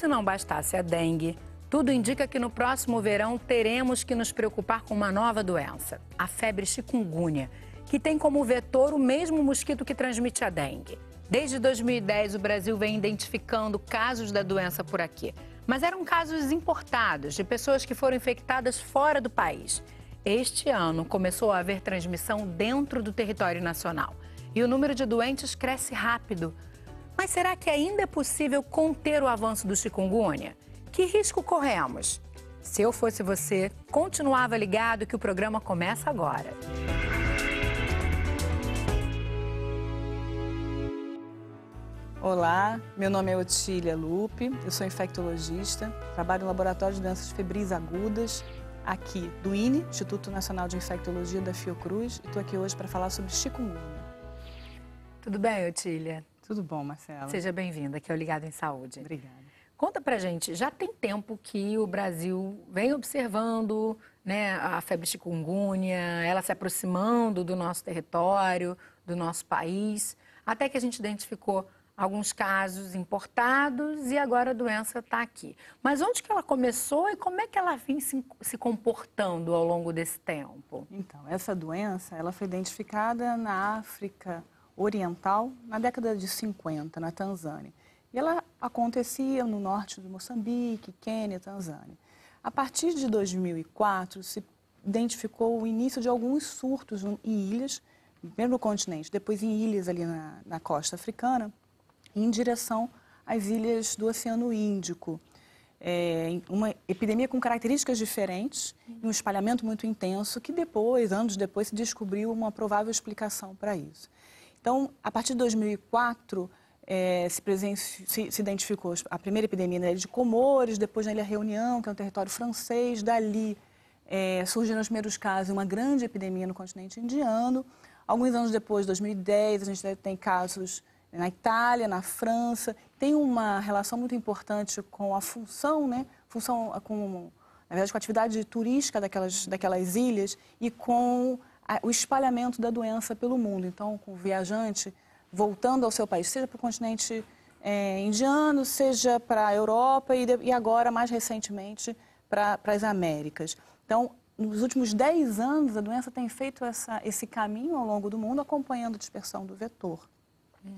se não bastasse a dengue, tudo indica que no próximo verão teremos que nos preocupar com uma nova doença, a febre chikungunya, que tem como vetor o mesmo mosquito que transmite a dengue. Desde 2010, o Brasil vem identificando casos da doença por aqui, mas eram casos importados de pessoas que foram infectadas fora do país. Este ano começou a haver transmissão dentro do território nacional e o número de doentes cresce rápido. Mas será que ainda é possível conter o avanço do chikungunya? Que risco corremos? Se eu fosse você, continuava ligado que o programa começa agora. Olá, meu nome é Otília Lupe, eu sou infectologista, trabalho no Laboratório de Doenças Febris Agudas, aqui do INE, Instituto Nacional de Infectologia da Fiocruz, e estou aqui hoje para falar sobre chikungunya. Tudo bem, Otília? Tudo bom, Marcela? Seja bem-vinda aqui ao é Ligado em Saúde. Obrigada. Conta pra gente, já tem tempo que o Brasil vem observando né, a febre chikungunya, ela se aproximando do nosso território, do nosso país, até que a gente identificou alguns casos importados e agora a doença está aqui. Mas onde que ela começou e como é que ela vem se, se comportando ao longo desse tempo? Então, essa doença, ela foi identificada na África oriental na década de 50, na Tanzânia. E ela acontecia no norte de Moçambique, Quênia, Tanzânia. A partir de 2004, se identificou o início de alguns surtos em ilhas, primeiro no continente, depois em ilhas ali na, na costa africana, em direção às ilhas do Oceano Índico. É, uma epidemia com características diferentes e um espalhamento muito intenso, que depois, anos depois, se descobriu uma provável explicação para isso. Então, a partir de 2004, é, se, se, se, identificou a primeira epidemia na né, Ilha de Comores, depois na né, é Ilha Reunião, que é um território francês. Dali é, surgiram os primeiros casos, uma grande epidemia no continente indiano. Alguns anos depois, 2010, a gente tem casos na Itália, na França. Tem uma relação muito importante com a função, né? Função com, na verdade, com a atividade turística daquelas, daquelas ilhas e com o espalhamento da doença pelo mundo. Então, com o viajante voltando ao seu país, seja para o continente é, indiano, seja para a Europa e, e, agora, mais recentemente, para as Américas. Então, nos últimos 10 anos, a doença tem feito essa, esse caminho ao longo do mundo, acompanhando a dispersão do vetor. Hum.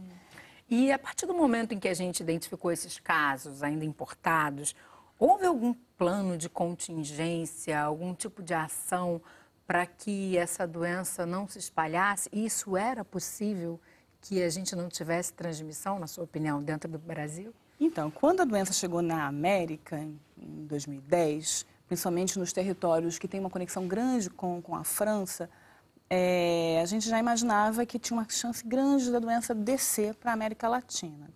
E a partir do momento em que a gente identificou esses casos ainda importados, houve algum plano de contingência, algum tipo de ação para que essa doença não se espalhasse? Isso era possível que a gente não tivesse transmissão, na sua opinião, dentro do Brasil? Então, quando a doença chegou na América, em 2010, principalmente nos territórios que têm uma conexão grande com, com a França, é, a gente já imaginava que tinha uma chance grande da doença descer para a América Latina.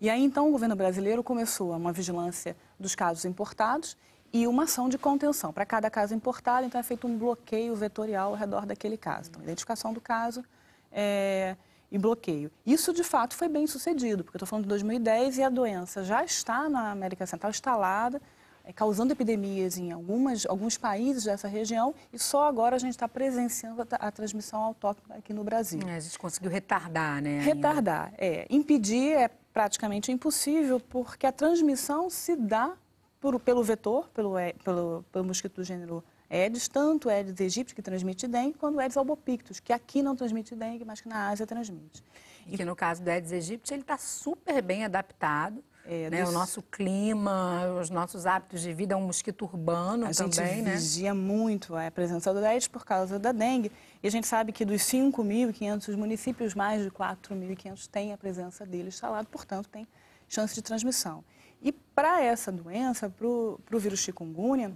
E aí, então, o governo brasileiro começou uma vigilância dos casos importados e uma ação de contenção. Para cada caso importado, então é feito um bloqueio vetorial ao redor daquele caso. Então, identificação do caso é, e bloqueio. Isso, de fato, foi bem sucedido, porque eu estou falando de 2010 e a doença já está na América Central instalada, é, causando epidemias em algumas, alguns países dessa região e só agora a gente está presenciando a, a, transmissão autóctona aqui no Brasil. É, a gente conseguiu retardar, né? Retardar, é. Impedir é praticamente impossível, porque a transmissão se dá por, pelo vetor, pelo, é, pelo, pelo mosquito do gênero Aedes, tanto Aedes aegypti, que transmite dengue, quanto Aedes albopictus, que aqui não transmite dengue, mas que na Ásia transmite. E que no caso do Aedes aegypti, ele está super bem adaptado. É, né? dos... O nosso clima, os nossos hábitos de vida, é um mosquito urbano a também, gente né? vigia muito a presença do Aedes por causa da dengue. E a gente sabe que dos 5.500 municípios, mais de 4.500 têm a presença dele instalado, portanto, tem chance de transmissão. E para essa doença, para o vírus chikungunya,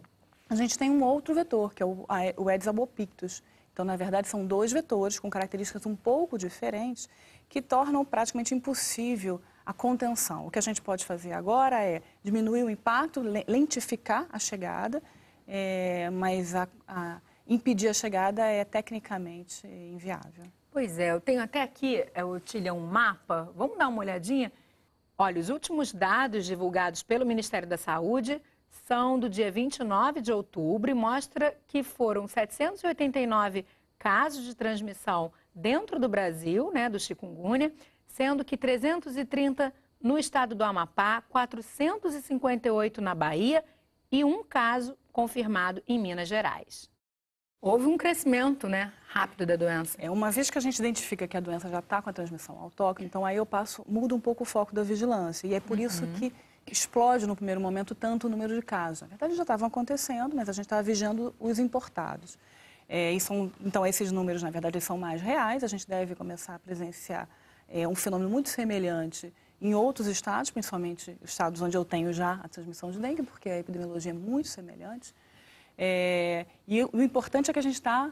a gente tem um outro vetor, que é o, o Aedes albopictus. Então, na verdade, são dois vetores com características um pouco diferentes que tornam praticamente impossível a contenção. O que a gente pode fazer agora é diminuir o impacto, lentificar a chegada, é, mas a, a impedir a chegada é tecnicamente inviável. Pois é, eu tenho até aqui, eu Otília, um mapa. Vamos dar uma olhadinha? Olha, os últimos dados divulgados pelo Ministério da Saúde são do dia 29 de outubro e mostra que foram 789 casos de transmissão dentro do Brasil, né, do chikungunya, sendo que 330 no estado do Amapá, 458 na Bahia e um caso confirmado em Minas Gerais. Houve um crescimento, né? Rápido da doença. É, uma vez que a gente identifica que a doença já está com a transmissão autóctone, então aí eu passo, mudo um pouco o foco da vigilância. E é por uhum. isso que explode no primeiro momento tanto o número de casos. Na verdade, já estavam acontecendo, mas a gente estava vigiando os importados. É, são, então, esses números, na verdade, são mais reais. A gente deve começar a presenciar é, um fenômeno muito semelhante em outros estados, principalmente estados onde eu tenho já a transmissão de dengue, porque a epidemiologia é muito semelhante. É, e o importante é que a gente está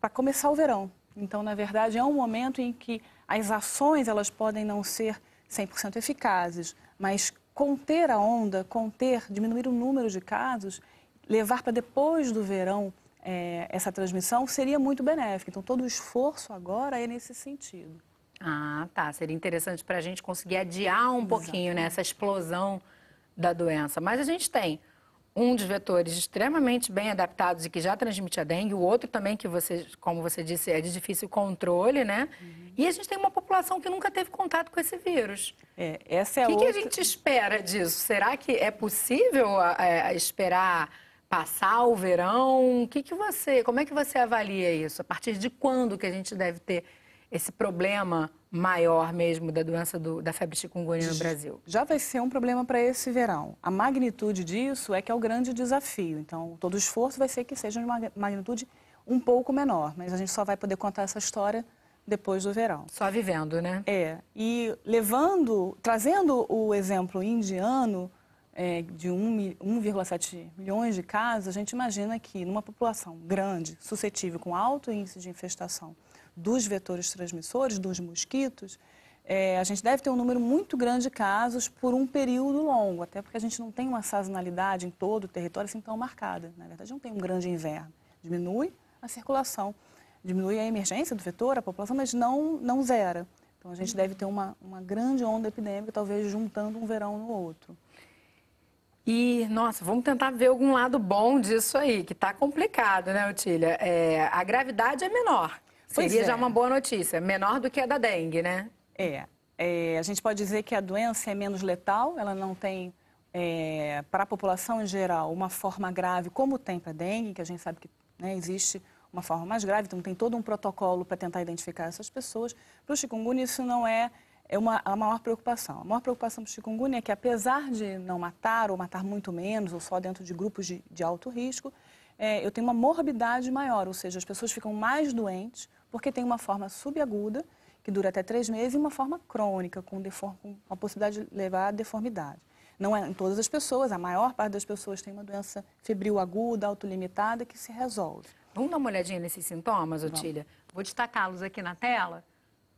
para começar o verão. Então, na verdade, é um momento em que as ações elas podem não ser 100% eficazes, mas conter a onda, conter, diminuir o número de casos, levar para depois do verão é, essa transmissão seria muito benéfico. Então, todo o esforço agora é nesse sentido. Ah, tá. Seria interessante para a gente conseguir adiar um pouquinho né, essa explosão da doença. Mas a gente tem um dos vetores extremamente bem adaptados e que já transmite a dengue, o outro também que você, como você disse, é de difícil controle, né? Uhum. E a gente tem uma população que nunca teve contato com esse vírus. É, essa é o que, outra... que a gente espera disso? Será que é possível é, esperar passar o verão? O que, que você, como é que você avalia isso? A partir de quando que a gente deve ter esse problema maior mesmo da doença do, da febre chikungunya no Brasil. Já vai ser um problema para esse verão. A magnitude disso é que é o grande desafio. Então, todo esforço vai ser que seja de uma magnitude um pouco menor, mas a gente só vai poder contar essa história depois do verão. Só vivendo, né? É. E levando, trazendo o exemplo indiano é, de 1,7 milhões de casos, a gente imagina que numa população grande, suscetível, com alto índice de infestação dos vetores transmissores, dos mosquitos, é, a gente deve ter um número muito grande de casos por um período longo, até porque a gente não tem uma sazonalidade em todo o território assim tão marcada. Na verdade, não tem um grande inverno. Diminui a circulação, diminui a emergência do vetor, a população, mas não, não zera. Então, a gente deve ter uma, uma grande onda epidêmica, talvez juntando um verão no outro. E, nossa, vamos tentar ver algum lado bom disso aí, que está complicado, né, Otília? É, a gravidade é menor, Pois Seria é. já uma boa notícia, menor do que a da dengue, né? É, é, a gente pode dizer que a doença é menos letal, ela não tem, é, para a população em geral, uma forma grave como tem para a dengue, que a gente sabe que né, existe uma forma mais grave, então tem todo um protocolo para tentar identificar essas pessoas. Para o chikungunya isso não é, é uma, a maior preocupação. A maior preocupação para o chikungunya é que apesar de não matar ou matar muito menos ou só dentro de grupos de, de alto risco, é, eu tenho uma morbidade maior, ou seja, as pessoas ficam mais doentes, porque tem uma forma subaguda, que dura até três meses, e uma forma crônica, com, com a possibilidade de levar à deformidade. Não é em todas as pessoas, a maior parte das pessoas tem uma doença febril aguda, autolimitada, que se resolve. Vamos dar uma olhadinha nesses sintomas, Otília? Vou destacá-los aqui na tela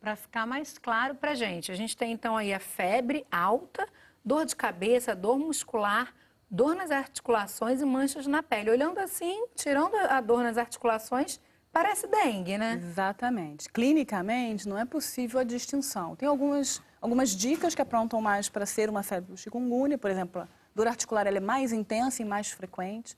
para ficar mais claro para a gente. A gente tem então aí a febre alta, dor de cabeça, dor muscular, dor nas articulações e manchas na pele. Olhando assim, tirando a dor nas articulações, Parece dengue, né? Exatamente. Clinicamente, não é possível a distinção. Tem algumas, algumas dicas que aprontam mais para ser uma febre do chikungunya, por exemplo, a dor articular ela é mais intensa e mais frequente.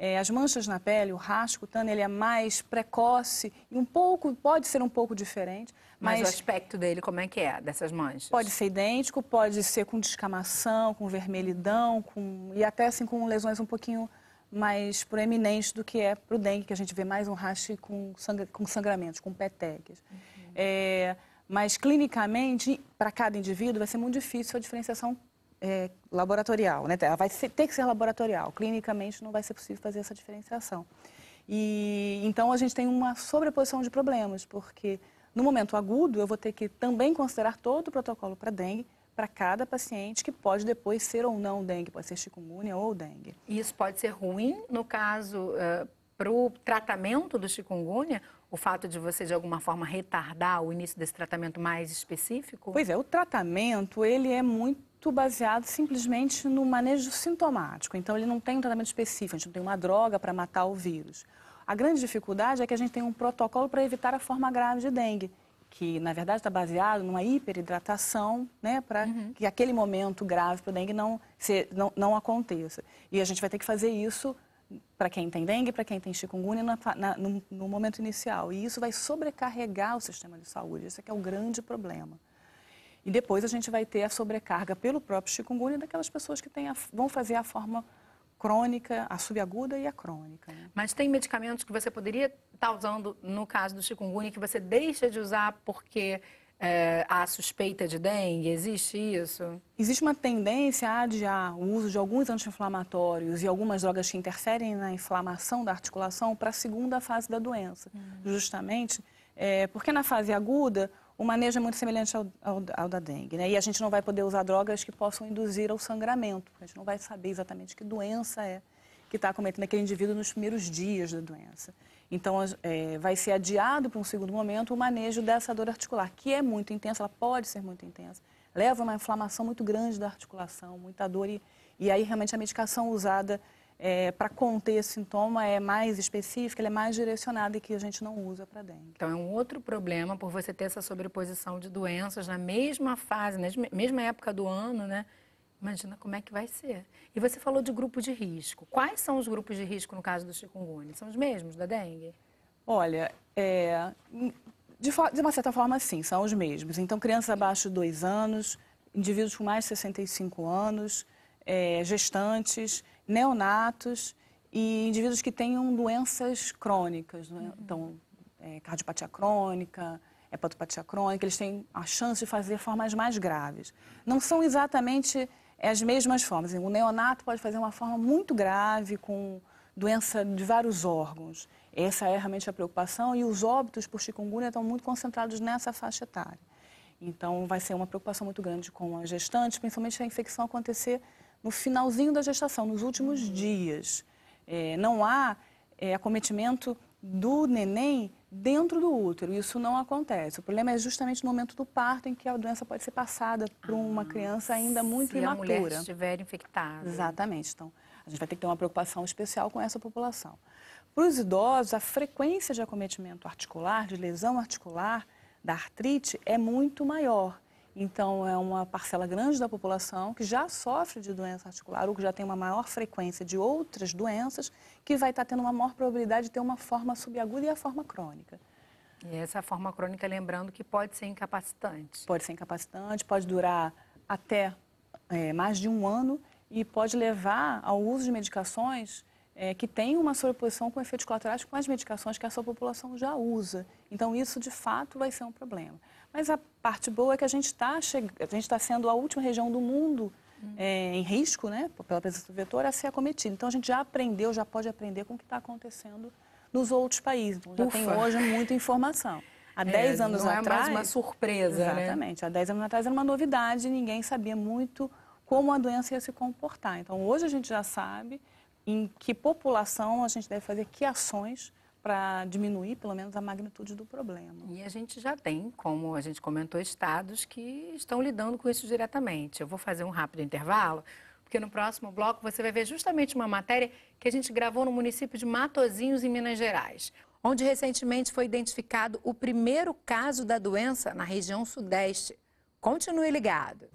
É, as manchas na pele, o o cutâneo, ele é mais precoce e um pouco, pode ser um pouco diferente. Mas, mas o aspecto dele, como é que é, dessas manchas? Pode ser idêntico, pode ser com descamação, com vermelhidão, com, e até assim com lesões um pouquinho mais proeminente do que é para o dengue, que a gente vê mais um raste com, sangra, com sangramentos, com petequias. Uhum. É, mas, clinicamente, para cada indivíduo, vai ser muito difícil a diferenciação é, laboratorial. Né? Ela vai ser, ter que ser laboratorial. Clinicamente, não vai ser possível fazer essa diferenciação. E, então, a gente tem uma sobreposição de problemas, porque no momento agudo, eu vou ter que também considerar todo o protocolo para dengue, para cada paciente que pode depois ser ou não dengue, pode ser chikungunya ou dengue. Isso pode ser ruim no caso uh, eh, para o tratamento do chikungunya, o fato de você de alguma forma retardar o início desse tratamento mais específico? Pois é, o tratamento ele é muito baseado simplesmente no manejo sintomático. Então ele não tem um tratamento específico, a gente não tem uma droga para matar o vírus. A grande dificuldade é que a gente tem um protocolo para evitar a forma grave de dengue que na verdade está baseado numa hiperidratação, né, para uhum. que aquele momento grave para o dengue não, se, não, não aconteça. E a gente vai ter que fazer isso para quem tem dengue, para quem tem chikungunya na, na, no, no, momento inicial. E isso vai sobrecarregar o sistema de saúde. Esse é que é o grande problema. E depois a gente vai ter a sobrecarga pelo próprio chikungunya daquelas pessoas que a, vão fazer a forma crônica, a subaguda e a crônica. Né? Mas tem medicamentos que você poderia estar tá usando no caso do chikungunya que você deixa de usar porque é, há suspeita de dengue? Existe isso? Existe uma tendência a adiar o uso de alguns anti-inflamatórios e algumas drogas que interferem na inflamação da articulação para a segunda fase da doença, hum. justamente é, porque na fase aguda o manejo é muito semelhante ao, ao, ao da dengue, né? E a gente não vai poder usar drogas que possam induzir ao sangramento. A gente não vai saber exatamente que doença é que está cometendo aquele indivíduo nos primeiros dias da doença. Então, é, vai ser adiado para um segundo momento o manejo dessa dor articular, que é muito intensa, ela pode ser muito intensa, leva a uma inflamação muito grande da articulação, muita dor, e, e aí realmente a medicação usada é, para conter esse sintoma é mais específica, é mais direcionada e que a gente não usa para dengue. Então é um outro problema por você ter essa sobreposição de doenças na mesma fase, na mesma época do ano, né? Imagina como é que vai ser. E você falou de grupo de risco. Quais são os grupos de risco no caso do chikungunya? São os mesmos da dengue? Olha, é, de, de, uma certa forma, sim, são os mesmos. Então, crianças abaixo de 2 anos, indivíduos com mais de 65 anos, é, gestantes neonatos e indivíduos que tenham doenças crônicas, né? uhum. então é, cardiopatia crônica, hepatopatia crônica, eles têm a chance de fazer formas mais graves. Não são exatamente as mesmas formas. O neonato pode fazer uma forma muito grave com doença de vários órgãos. Essa é realmente a preocupação e os óbitos por chikungunya estão muito concentrados nessa faixa etária. Então, vai ser uma preocupação muito grande com as gestantes, principalmente se a infecção acontecer no finalzinho da gestação, nos últimos uhum. dias. É, não há é, acometimento do neném dentro do útero. Isso não acontece. O problema é justamente no momento do parto, em que a doença pode ser passada para ah, uma criança ainda muito se imatura. Se a mulher estiver infectada. Exatamente. Então, a gente vai ter que ter uma preocupação especial com essa população. Para os idosos, a frequência de acometimento articular, de lesão articular, da artrite, é muito maior. Então, é uma parcela grande da população que já sofre de doença articular ou que já tem uma maior frequência de outras doenças, que vai estar tá tendo uma maior probabilidade de ter uma forma subaguda e a forma crônica. E essa forma crônica, lembrando que pode ser incapacitante. Pode ser incapacitante, pode durar até é, mais de um ano e pode levar ao uso de medicações é, que tem uma sobreposição com efeitos colaterais com as medicações que a sua população já usa. Então, isso de fato vai ser um problema. Mas a parte boa é que a gente está che... tá sendo a última região do mundo hum. é, em risco, né, pela presença do vetor, a ser acometida. Então, a gente já aprendeu, já pode aprender com o que está acontecendo nos outros países. Então, já Ufa. tem hoje muita informação. Há 10 é, anos não é atrás. Não mais uma surpresa. Né? Exatamente. Né? Há 10 anos atrás era uma novidade, ninguém sabia muito como a doença ia se comportar. Então, hoje a gente já sabe em que população a gente deve fazer que ações para diminuir, pelo menos, a magnitude do problema. E a gente já tem, como a gente comentou, estados que estão lidando com isso diretamente. Eu vou fazer um rápido intervalo, porque no próximo bloco você vai ver justamente uma matéria que a gente gravou no município de Matozinhos, em Minas Gerais, onde recentemente foi identificado o primeiro caso da doença na região sudeste. Continue ligado.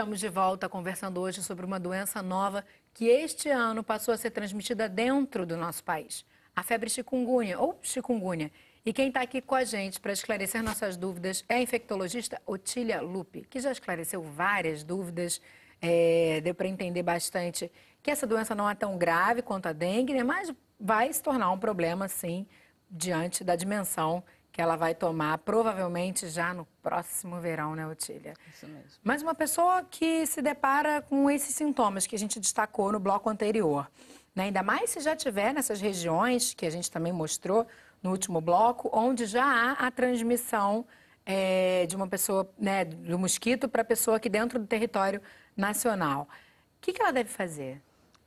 Estamos de volta conversando hoje sobre uma doença nova que este ano passou a ser transmitida dentro do nosso país, a febre chikungunya ou chikungunya. E quem está aqui com a gente para esclarecer nossas dúvidas é a infectologista Otília Lupe, que já esclareceu várias dúvidas, é, deu para entender bastante que essa doença não é tão grave quanto a dengue, né? mas vai se tornar um problema, sim, diante da dimensão que ela vai tomar provavelmente já no próximo verão, né, Otília? Isso mesmo. Mas uma pessoa que se depara com esses sintomas que a gente destacou no bloco anterior, né? ainda mais se já tiver nessas regiões que a gente também mostrou no último bloco, onde já há a transmissão é, de uma pessoa, né, do mosquito para a pessoa aqui dentro do território nacional. O que, que ela deve fazer?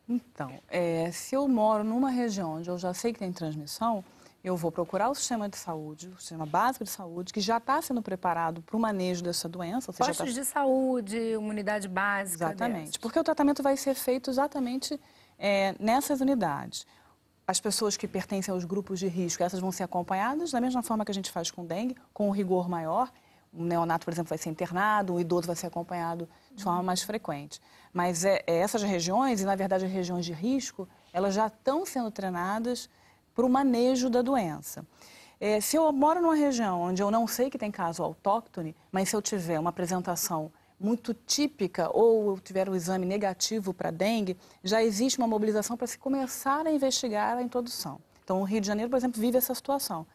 Então, é, se eu moro numa região onde eu já sei que tem transmissão, eu vou procurar o sistema de saúde, o sistema básico de saúde, que já está sendo preparado para o manejo dessa doença. Postos tá... de saúde, uma unidade básica. Exatamente, porque o tratamento vai ser feito exatamente é, nessas unidades. As pessoas que pertencem aos grupos de risco, essas vão ser acompanhadas da mesma forma que a gente faz com dengue, com um rigor maior. Um neonato, por exemplo, vai ser internado, um idoso vai ser acompanhado de forma mais frequente. Mas é, é essas regiões, e na verdade as regiões de risco, elas já estão sendo treinadas para o manejo da doença. É, se eu moro numa região onde eu não sei que tem caso autóctone, mas se eu tiver uma apresentação muito típica ou eu tiver um exame negativo para dengue, já existe uma mobilização para se começar a investigar a introdução. Então, o Rio de Janeiro, por exemplo, vive essa situação.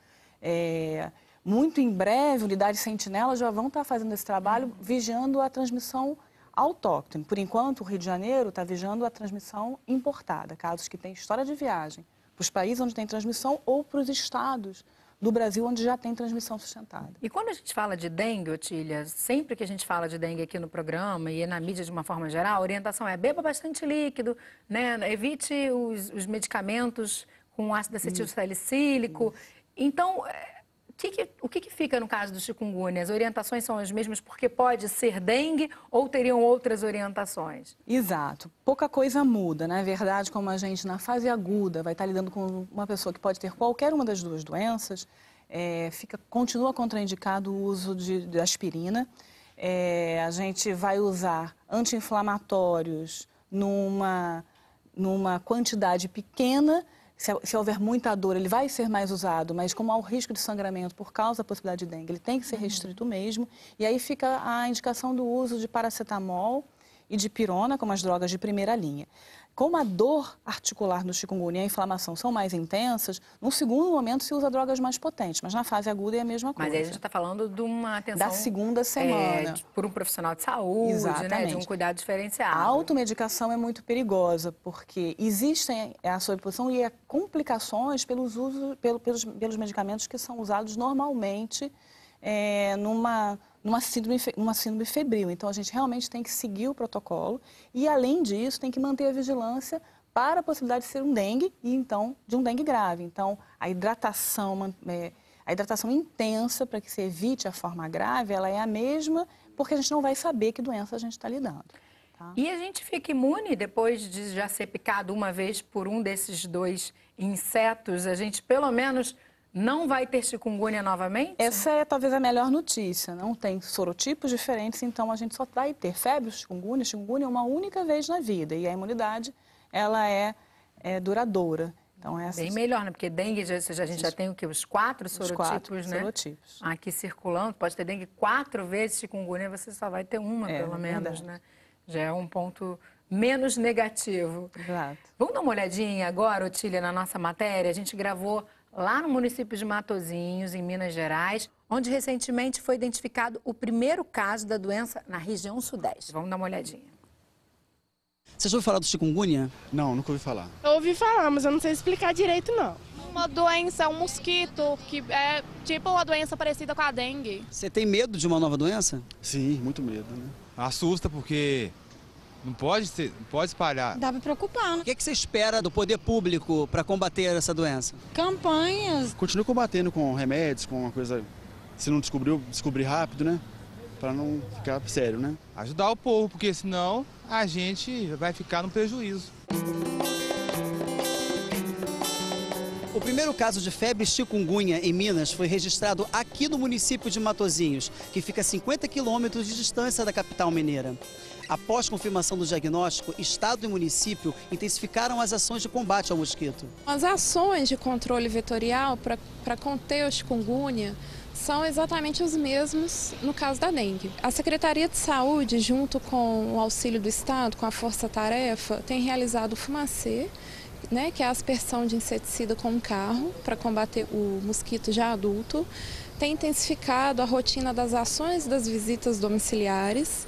É, muito em breve, unidades sentinelas já vão estar tá fazendo esse trabalho, vigiando a transmissão autóctone. Por enquanto, o Rio de Janeiro está vigiando a transmissão importada, casos que têm história de viagem para os países onde tem transmissão ou para os estados do Brasil onde já tem transmissão sustentada. E quando a gente fala de dengue, Otília, sempre que a gente fala de dengue aqui no programa e na mídia de uma forma geral, a orientação é beba bastante líquido, né? evite os, os medicamentos com ácido acetil salicílico. Então, que que, o que, que fica no caso do chikungunya? As orientações são as mesmas porque pode ser dengue ou teriam outras orientações? Exato. Pouca coisa muda, na né? é verdade, como a gente na fase aguda vai estar lidando com uma pessoa que pode ter qualquer uma das duas doenças, é, fica, continua contraindicado o uso de, de aspirina. É, a gente vai usar anti-inflamatórios numa, numa quantidade pequena se, se, houver muita dor, ele vai ser mais usado, mas como há o risco de sangramento por causa da possibilidade de dengue, ele tem que ser uhum. restrito uhum. mesmo. E aí fica a indicação do uso de paracetamol e de pirona como as drogas de primeira linha como a dor articular no chikungunya e a inflamação são mais intensas, num segundo momento se usa drogas mais potentes, mas na fase aguda é a mesma coisa. Mas aí a gente está falando de uma atenção... Da segunda semana. É, por um profissional de saúde, Exatamente. né? De um cuidado diferenciado. A automedicação é muito perigosa, porque existem é, a sobreposição e é complicações pelos, usos, pelos, pelos medicamentos que são usados normalmente é, numa numa síndrome, numa síndrome febril. Então, a gente realmente tem que seguir o protocolo e, além disso, tem que manter a vigilância para a possibilidade de ser um dengue e, então, de um dengue grave. Então, a hidratação, é, a hidratação intensa para que se evite a forma grave, ela é a mesma porque a gente não vai saber que doença a gente está lidando. Tá? E a gente fica imune depois de já ser picado uma vez por um desses dois insetos? A gente, pelo menos não vai ter chikungunya novamente? Essa é talvez a melhor notícia. Não tem sorotipos diferentes, então a gente só vai ter febre, chikungunya, chikungunya uma única vez na vida. E a imunidade, ela é, é duradoura. Então, é essas... Bem melhor, né? Porque dengue, já, a gente já tem o quê? Os quatro sorotipos, Os quatro né? sorotipos. Aqui circulando, pode ter dengue quatro vezes, chikungunya, você só vai ter uma, é, pelo menos, né? Já é um ponto menos negativo. Exato. Vamos dar uma olhadinha agora, Otília, na nossa matéria? A gente gravou lá no município de Matozinhos, em Minas Gerais, onde recentemente foi identificado o primeiro caso da doença na região sudeste. Vamos dar uma olhadinha. Você já ouviu falar do chikungunya? Não, nunca ouvi falar. Eu ouvi falar, mas eu não sei explicar direito, não. Uma doença, um mosquito, que é tipo uma doença parecida com a dengue. Você tem medo de uma nova doença? Sim, muito medo. Né? Assusta porque não pode, ser, pode espalhar. Dá para preocupar. Né? O que, é que, você espera do poder público para combater essa doença? Campanhas. Continue combatendo com remédios, com uma coisa. Se não descobriu, descobrir rápido, né? Para não ficar sério, né? Ajudar o povo, porque senão a gente vai ficar no prejuízo. O primeiro caso de febre chikungunya em Minas foi registrado aqui no município de Matozinhos, que fica a 50 quilômetros de distância da capital mineira. Após confirmação do diagnóstico, Estado e município intensificaram as ações de combate ao mosquito. As ações de controle vetorial para conter o chikungunya são exatamente os mesmos no caso da dengue. A Secretaria de Saúde, junto com o auxílio do Estado, com a Força Tarefa, tem realizado o FUMACê, né, que é a aspersão de inseticida com um carro para combater o mosquito já adulto, tem intensificado a rotina das ações das visitas domiciliares,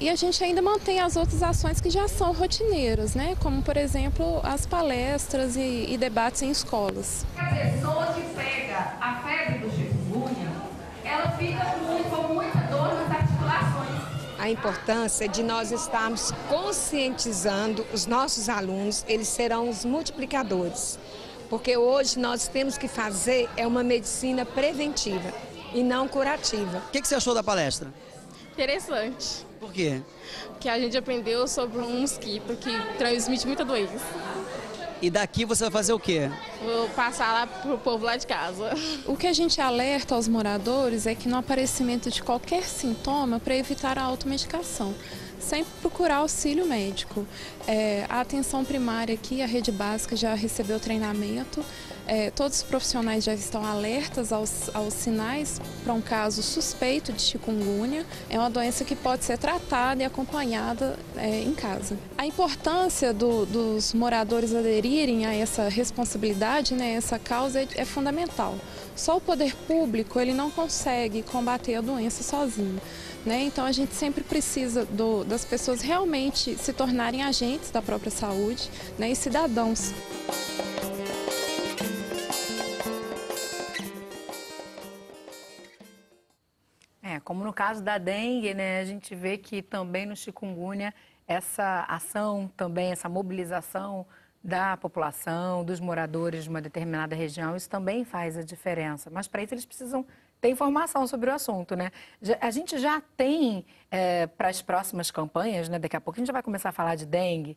e a gente ainda mantém as outras ações que já são rotineiras, né? como, por exemplo, as palestras e, e debates em escolas. A pessoa que pega a febre do chikungunya, ela fica muito, com muita dor nas articulações. A importância de nós estarmos conscientizando os nossos alunos, eles serão os multiplicadores. Porque hoje nós temos que fazer é uma medicina preventiva e não curativa. O que, que você achou da palestra? Interessante. Por quê? Porque a gente aprendeu sobre um mosquito que transmite muita doença. E daqui você vai fazer o quê? Vou passar lá pro povo lá de casa. O que a gente alerta aos moradores é que no aparecimento de qualquer sintoma, para evitar a automedicação sempre procurar auxílio médico. É, a atenção primária aqui, a rede básica já recebeu treinamento, é, todos os profissionais já estão alertas aos, aos sinais para um caso suspeito de chikungunya. É uma doença que pode ser tratada e acompanhada é, em casa. A importância do, dos moradores aderirem a essa responsabilidade, né, essa causa, é, é fundamental. Só o poder público ele não consegue combater a doença sozinho. Né? Então a gente sempre precisa do, das pessoas realmente se tornarem agentes da própria saúde né? e cidadãos. É, como no caso da dengue, né, a gente vê que também no chikungunya essa ação, também essa mobilização da população, dos moradores de uma determinada região, isso também faz a diferença. Mas para isso eles precisam ter informação sobre o assunto, né? A gente já tem é, para as próximas campanhas, né? Daqui a pouco a gente vai começar a falar de dengue.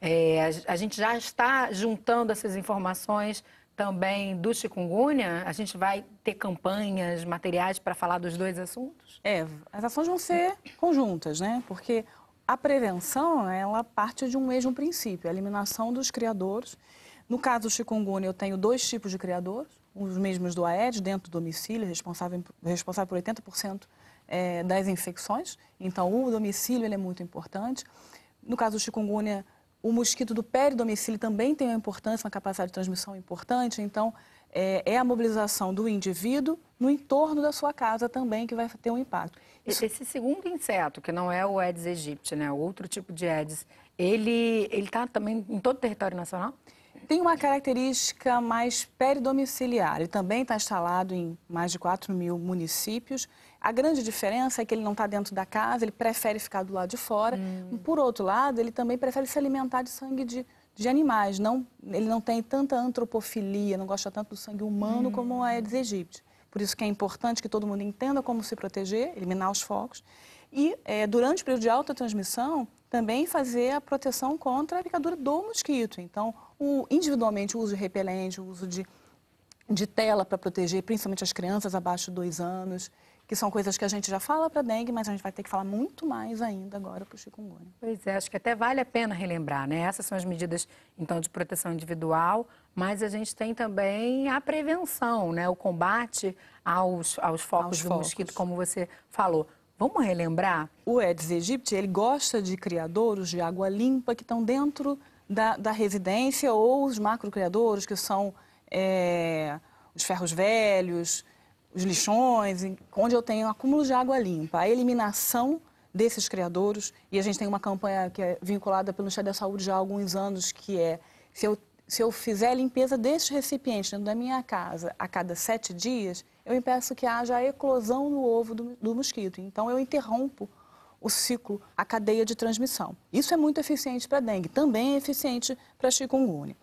É, a, a gente já está juntando essas informações também do chikungunya, a gente vai ter campanhas, materiais para falar dos dois assuntos? É, as ações vão ser conjuntas, né? Porque a prevenção, ela parte de um mesmo princípio, a eliminação dos criadores. No caso do chikungunya, eu tenho dois tipos de criadores, os mesmos do Aedes, dentro do domicílio, responsável, responsável por 80% é, das infecções. Então, o domicílio ele é muito importante. No caso do chikungunya, o mosquito do peridomicílio também tem uma importância, uma capacidade de transmissão importante. Então, é, é a mobilização do indivíduo no entorno da sua casa também que vai ter um impacto. Esse segundo inseto, que não é o Aedes aegypti, né? Outro tipo de Aedes, ele está também em todo o território nacional? Tem uma característica mais peridomiciliar. Ele também está instalado em mais de 4 mil municípios. A grande diferença é que ele não está dentro da casa, ele prefere ficar do lado de fora. Hum. Por outro lado, ele também prefere se alimentar de sangue de, de animais. Não, ele não tem tanta antropofilia, não gosta tanto do sangue humano hum. como o Aedes aegypti. Por isso que é importante que todo mundo entenda como se proteger, eliminar os focos. E é, durante o período de alta transmissão, também fazer a proteção contra a picadura do mosquito. Então, o, individualmente, o uso de repelente, o uso de, de tela para proteger, principalmente as crianças abaixo de dois anos que são coisas que a gente já fala para a dengue, mas a gente vai ter que falar muito mais ainda agora para o chikungunya. Pois é, acho que até vale a pena relembrar, né? Essas são as medidas, então, de proteção individual, mas a gente tem também a prevenção, né? O combate aos, aos focos aos do focos. mosquito, como você falou. Vamos relembrar? O Aedes aegypti, ele gosta de criadouros de água limpa que estão dentro da, da residência ou os macrocriadouros, que são é, os ferros velhos, os lixões, onde eu tenho acúmulo de água limpa, a eliminação desses criadouros. E a gente tem uma campanha que é vinculada pelo Ministério da Saúde já há alguns anos, que é se eu, se eu fizer a limpeza desses recipientes dentro da minha casa a cada sete dias, eu impeço que haja a eclosão no ovo do, do mosquito. Então, eu interrompo o ciclo, a cadeia de transmissão. Isso é muito eficiente para dengue, também é eficiente para chikungunya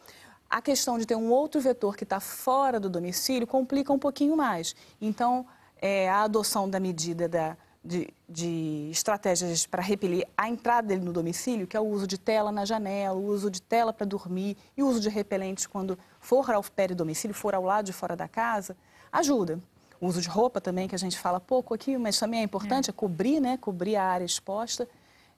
a questão de ter um outro vetor que está fora do domicílio complica um pouquinho mais. Então, é, a adoção da medida da, de, de, estratégias para repelir a entrada dele no domicílio, que é o uso de tela na janela, o uso de tela para dormir e o uso de repelentes quando for ao pé do domicílio, for ao lado de fora da casa, ajuda. O uso de roupa também, que a gente fala pouco aqui, mas também é importante, é, é cobrir, né? Cobrir a área exposta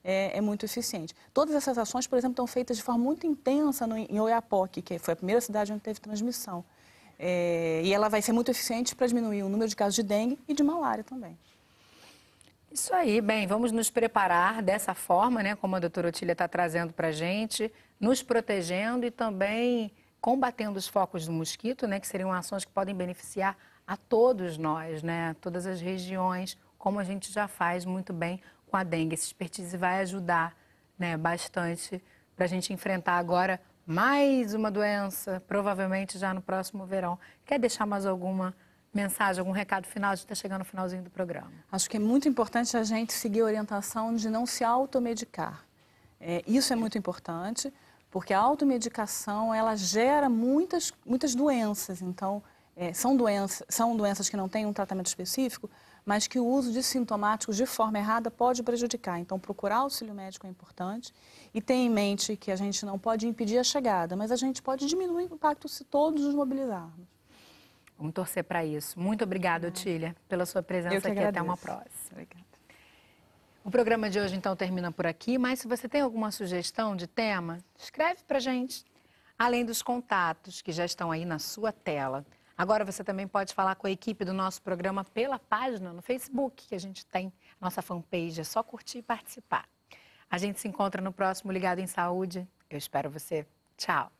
é, é, muito eficiente. Todas essas ações, por exemplo, estão feitas de forma muito intensa no, em Oiapoque, que foi a primeira cidade onde teve transmissão. É, e ela vai ser muito eficiente para diminuir o número de casos de dengue e de malária também. Isso aí, bem, vamos nos preparar dessa forma, né, como a doutora Otília está trazendo para a gente, nos protegendo e também combatendo os focos do mosquito, né, que seriam ações que podem beneficiar a todos nós, né, todas as regiões, como a gente já faz muito bem com a dengue. esse expertise vai ajudar né, bastante para a gente enfrentar agora mais uma doença, provavelmente já no próximo verão. Quer deixar mais alguma mensagem, algum recado final? A gente está chegando no finalzinho do programa. Acho que é muito importante a gente seguir a orientação de não se automedicar. É, isso é muito importante, porque a automedicação ela gera muitas, muitas doenças. Então, é, são, doenças são doenças que não têm um tratamento específico, mas que o uso de sintomáticos de forma errada pode prejudicar. Então, procurar auxílio médico é importante e ter em mente que a gente não pode impedir a chegada, mas a gente pode diminuir o impacto se todos nos mobilizarmos. Vamos torcer para isso. Muito obrigada, Otília, pela sua presença aqui. Agradeço. Até uma próxima. Obrigada. O programa de hoje, então, termina por aqui, mas se você tem alguma sugestão de tema, escreve para gente. Além dos contatos que já estão aí na sua tela. Agora você também pode falar com a equipe do nosso programa pela página no Facebook que a gente tem, nossa fanpage. É só curtir e participar. A gente se encontra no próximo Ligado em Saúde. Eu espero você. Tchau.